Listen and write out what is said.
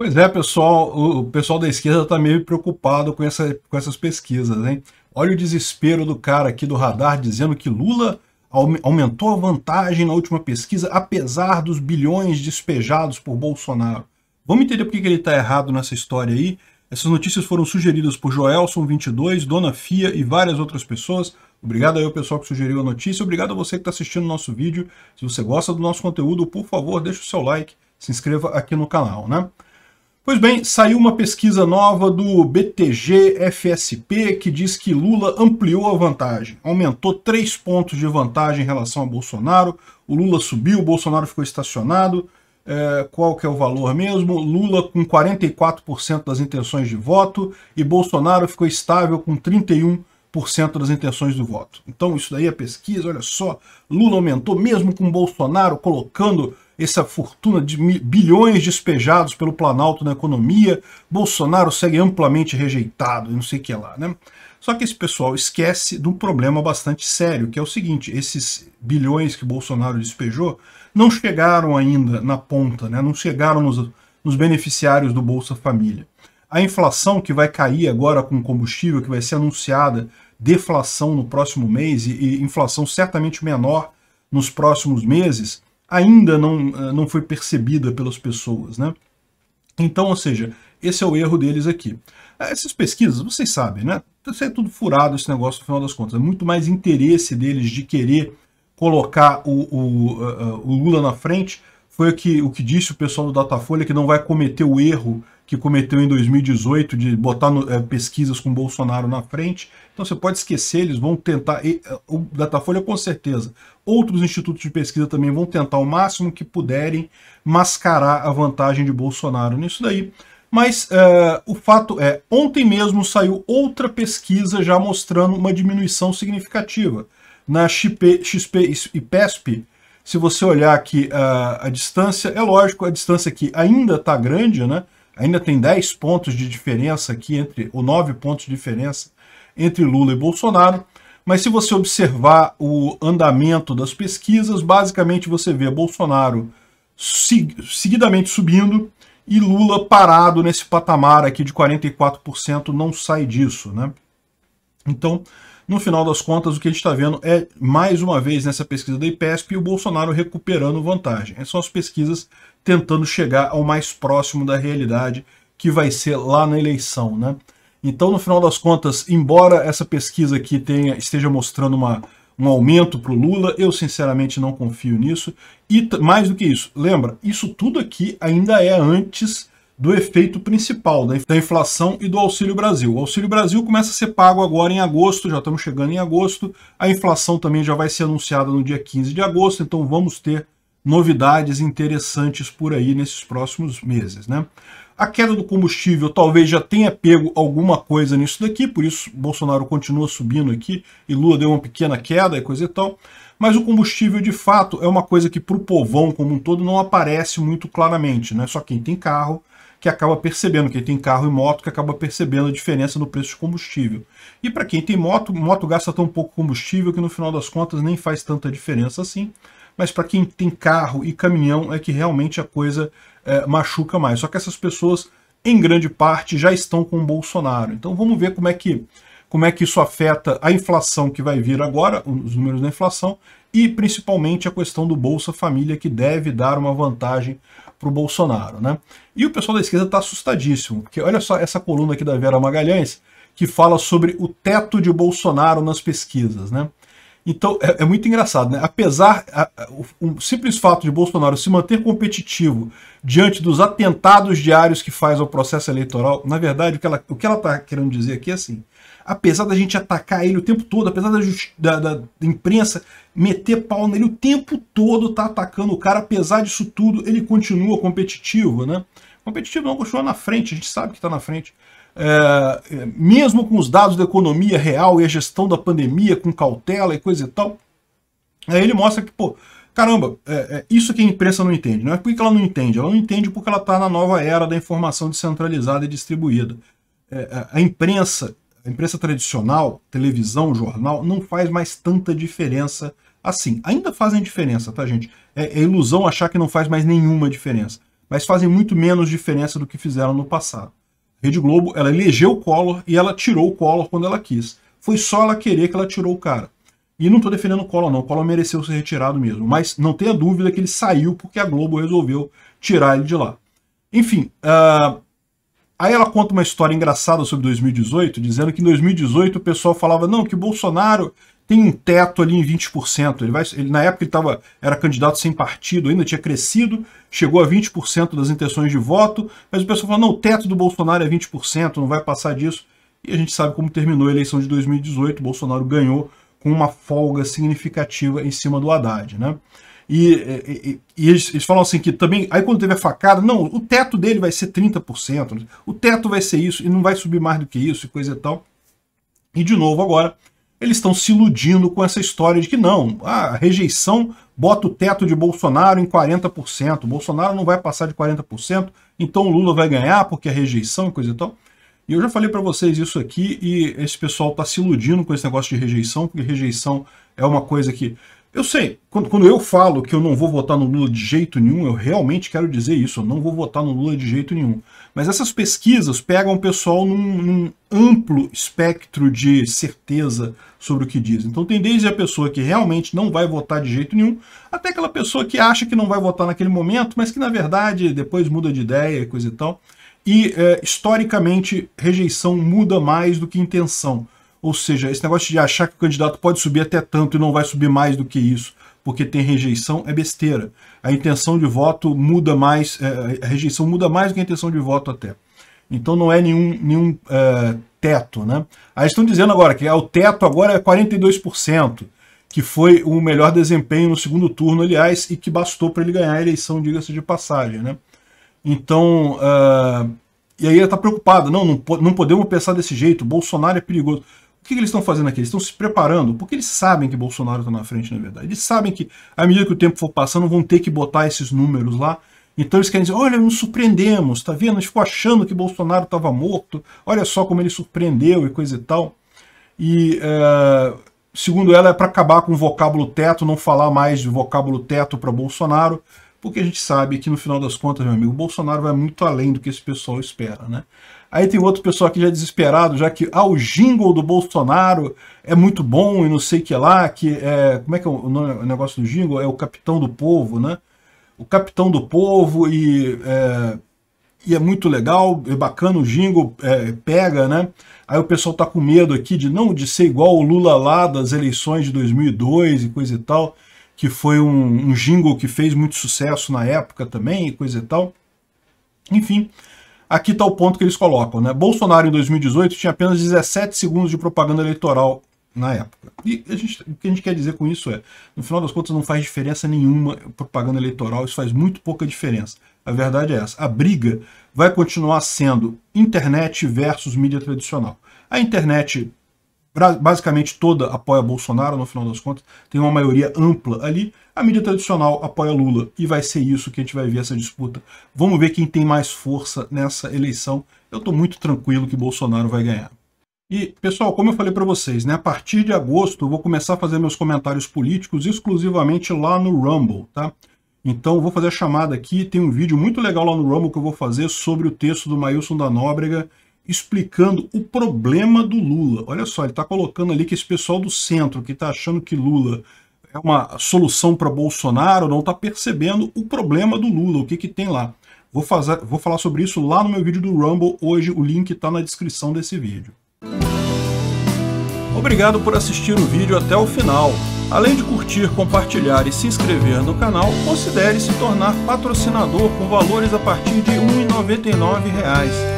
Pois é, pessoal, o pessoal da esquerda está meio preocupado com, essa, com essas pesquisas, hein? Olha o desespero do cara aqui do radar dizendo que Lula aumentou a vantagem na última pesquisa, apesar dos bilhões despejados por Bolsonaro. Vamos entender por que ele está errado nessa história aí. Essas notícias foram sugeridas por Joelson22, Dona Fia e várias outras pessoas. Obrigado aí ao pessoal que sugeriu a notícia. Obrigado a você que está assistindo o nosso vídeo. Se você gosta do nosso conteúdo, por favor, deixa o seu like, se inscreva aqui no canal, né? Pois bem, saiu uma pesquisa nova do BTG FSP que diz que Lula ampliou a vantagem, aumentou três pontos de vantagem em relação a Bolsonaro. O Lula subiu, o Bolsonaro ficou estacionado. É, qual que é o valor mesmo? Lula com 44% das intenções de voto e Bolsonaro ficou estável com 31% das intenções do voto. Então isso daí é pesquisa, olha só. Lula aumentou mesmo com Bolsonaro colocando essa fortuna de bilhões despejados pelo Planalto na economia, Bolsonaro segue amplamente rejeitado e não sei o que lá, né? Só que esse pessoal esquece de um problema bastante sério, que é o seguinte, esses bilhões que Bolsonaro despejou não chegaram ainda na ponta, né? não chegaram nos, nos beneficiários do Bolsa Família. A inflação que vai cair agora com combustível, que vai ser anunciada deflação no próximo mês e, e inflação certamente menor nos próximos meses, ainda não, eh, não foi percebida pelas pessoas, né? Então, ou seja, esse é o erro deles aqui. Eh, essas pesquisas, vocês sabem, né? Isso tá é tudo furado esse negócio no final das contas. É muito mais interesse deles de querer colocar o, o, eh, o Lula na frente. Foi o que, o que disse o pessoal do Datafolha, que não vai cometer o erro que cometeu em 2018 de botar no, é, pesquisas com Bolsonaro na frente. Então você pode esquecer, eles vão tentar, e, é, o Datafolha com certeza, outros institutos de pesquisa também vão tentar o máximo que puderem mascarar a vantagem de Bolsonaro nisso daí. Mas é, o fato é, ontem mesmo saiu outra pesquisa já mostrando uma diminuição significativa. Na XP, XP e PESP, se você olhar aqui a, é, a distância, é lógico, a distância aqui ainda está grande, né? Ainda tem 10 pontos de diferença aqui, entre ou 9 pontos de diferença entre Lula e Bolsonaro. Mas se você observar o andamento das pesquisas, basicamente você vê Bolsonaro seguidamente subindo e Lula parado nesse patamar aqui de 44%, não sai disso, né? Então, no final das contas, o que a gente está vendo é, mais uma vez, nessa pesquisa da IPESP, o Bolsonaro recuperando vantagem. São as pesquisas tentando chegar ao mais próximo da realidade que vai ser lá na eleição. Né? Então, no final das contas, embora essa pesquisa aqui tenha, esteja mostrando uma, um aumento para o Lula, eu sinceramente não confio nisso. E mais do que isso, lembra, isso tudo aqui ainda é antes do efeito principal né, da inflação e do Auxílio Brasil. O Auxílio Brasil começa a ser pago agora em agosto, já estamos chegando em agosto. A inflação também já vai ser anunciada no dia 15 de agosto, então vamos ter novidades interessantes por aí nesses próximos meses, né? A queda do combustível talvez já tenha pego alguma coisa nisso daqui, por isso Bolsonaro continua subindo aqui e Lula deu uma pequena queda e coisa e tal. Mas o combustível, de fato, é uma coisa que para o povão como um todo não aparece muito claramente, né? Só quem tem carro que acaba percebendo, quem tem carro e moto, que acaba percebendo a diferença no preço de combustível. E para quem tem moto, moto gasta tão pouco combustível que no final das contas nem faz tanta diferença assim. Mas para quem tem carro e caminhão é que realmente a coisa é, machuca mais. Só que essas pessoas, em grande parte, já estão com o Bolsonaro. Então vamos ver como é que como é que isso afeta a inflação que vai vir agora, os números da inflação, e principalmente a questão do Bolsa Família, que deve dar uma vantagem para o Bolsonaro. Né? E o pessoal da esquerda está assustadíssimo, porque olha só essa coluna aqui da Vera Magalhães, que fala sobre o teto de Bolsonaro nas pesquisas. Né? Então é, é muito engraçado, né? apesar do o, simples fato de Bolsonaro se manter competitivo diante dos atentados diários que faz ao processo eleitoral, na verdade o que ela está querendo dizer aqui é assim, apesar da gente atacar ele o tempo todo, apesar da, da, da, imprensa meter pau nele o tempo todo, tá atacando o cara, apesar disso tudo, ele continua competitivo, né? Competitivo não, continua na frente, a gente sabe que está na frente. É, é, mesmo com os dados da economia real e a gestão da pandemia com cautela e coisa e tal, aí ele mostra que, pô, caramba, é, é, isso é que a imprensa não entende. Não é porque ela não entende, ela não entende porque ela está na nova era da informação descentralizada e distribuída. É, a imprensa a imprensa tradicional, televisão, jornal, não faz mais tanta diferença assim. Ainda fazem diferença, tá, gente? É, é ilusão achar que não faz mais nenhuma diferença. Mas fazem muito menos diferença do que fizeram no passado. A Rede Globo, ela elegeu o Collor e ela tirou o Collor quando ela quis. Foi só ela querer que ela tirou o cara. E não estou defendendo o Collor, não. O Collor mereceu ser retirado mesmo. Mas não tenha dúvida que ele saiu porque a Globo resolveu tirar ele de lá. Enfim, uh, Aí ela conta uma história engraçada sobre 2018, dizendo que em 2018 o pessoal falava, não, que Bolsonaro tem um teto ali em 20%. Ele vai, ele, na época ele tava, era candidato sem partido, ainda tinha crescido, chegou a 20% das intenções de voto, mas o pessoal falou, não, o teto do Bolsonaro é 20%, não vai passar disso. E a gente sabe como terminou a eleição de 2018, Bolsonaro ganhou com uma folga significativa em cima do Haddad. Né? E, e, e eles, eles, falam assim que também, aí quando teve a facada, não, o teto dele vai ser 30%, o teto vai ser isso, e não vai subir mais do que isso, e coisa e tal. E de novo agora, eles estão se iludindo com essa história de que não, a rejeição bota o teto de Bolsonaro em 40%, Bolsonaro não vai passar de 40%, então o Lula vai ganhar porque a é rejeição e coisa e tal. E eu já falei para vocês isso aqui e esse pessoal está se iludindo com esse negócio de rejeição, porque rejeição é uma coisa que eu sei, quando, quando, eu falo que eu não vou votar no Lula de jeito nenhum, eu realmente quero dizer isso, eu não vou votar no Lula de jeito nenhum. Mas essas pesquisas pegam o pessoal num, num amplo espectro de certeza sobre o que diz. Então tem desde a pessoa que realmente não vai votar de jeito nenhum, até aquela pessoa que acha que não vai votar naquele momento, mas que na verdade depois muda de ideia e coisa e tal. E é, historicamente, rejeição muda mais do que intenção. Ou seja, esse negócio de achar que o candidato pode subir até tanto e não vai subir mais do que isso, porque tem rejeição, é besteira. A intenção de voto muda mais, é, a rejeição muda mais do que a intenção de voto até. Então não é nenhum, nenhum é, teto. Né? Aí estão dizendo agora que é, o teto agora é 42%, que foi o melhor desempenho no segundo turno, aliás, e que bastou para ele ganhar a eleição, diga-se de passagem. Né? Então, uh, e aí ela está preocupada, não, não, não podemos pensar desse jeito, Bolsonaro é perigoso. O que eles estão fazendo aqui? Eles estão se preparando, porque eles sabem que Bolsonaro está na frente, na verdade. Eles sabem que, à medida que o tempo for passando, vão ter que botar esses números lá. Então eles querem dizer, olha, nos surpreendemos, tá vendo? A gente ficou achando que Bolsonaro estava morto, olha só como ele surpreendeu e coisa e tal. E, uh, segundo ela, é para acabar com o vocábulo teto, não falar mais de vocábulo teto para Bolsonaro, porque a gente sabe que, no final das contas, meu amigo, Bolsonaro vai muito além do que esse pessoal espera, né? Aí tem outro pessoal aqui já desesperado, já que ah, o jingle do Bolsonaro é muito bom e não sei o que lá, que é, como é que é o, o negócio do jingle? É o capitão do povo, né? O capitão do povo e é, e é muito legal, é bacana, o jingle é, pega, né? Aí o pessoal tá com medo aqui de não de ser igual o Lula lá das eleições de 2002 e coisa e tal, que foi um, um jingle que fez muito sucesso na época também e coisa e tal. Enfim, aqui está o ponto que eles colocam. Né? Bolsonaro, em 2018, tinha apenas 17 segundos de propaganda eleitoral na época. E gente, o que a gente quer dizer com isso é, no final das contas, não faz diferença nenhuma propaganda eleitoral, isso faz muito pouca diferença. A verdade é essa. A briga vai continuar sendo internet versus mídia tradicional. A internet basicamente toda apoia Bolsonaro, no final das contas, tem uma maioria ampla ali. A mídia tradicional apoia Lula e vai ser isso que a gente vai ver essa disputa. Vamos ver quem tem mais força nessa eleição. Eu estou muito tranquilo que Bolsonaro vai ganhar. E, pessoal, como eu falei para vocês, né, a partir de agosto eu vou começar a fazer meus comentários políticos exclusivamente lá no Rumble, tá? Então vou fazer a chamada aqui, tem um vídeo muito legal lá no Rumble que eu vou fazer sobre o texto do Mailson da Nóbrega explicando o problema do Lula. Olha só, ele está colocando ali que esse pessoal do centro que está achando que Lula é uma solução para Bolsonaro não está percebendo o problema do Lula, o que, que tem lá. Vou, fazer, vou falar sobre isso lá no meu vídeo do Rumble hoje, o link está na descrição desse vídeo. Obrigado por assistir o vídeo até o final. Além de curtir, compartilhar e se inscrever no canal, considere se tornar patrocinador com valores a partir de R$ 1,99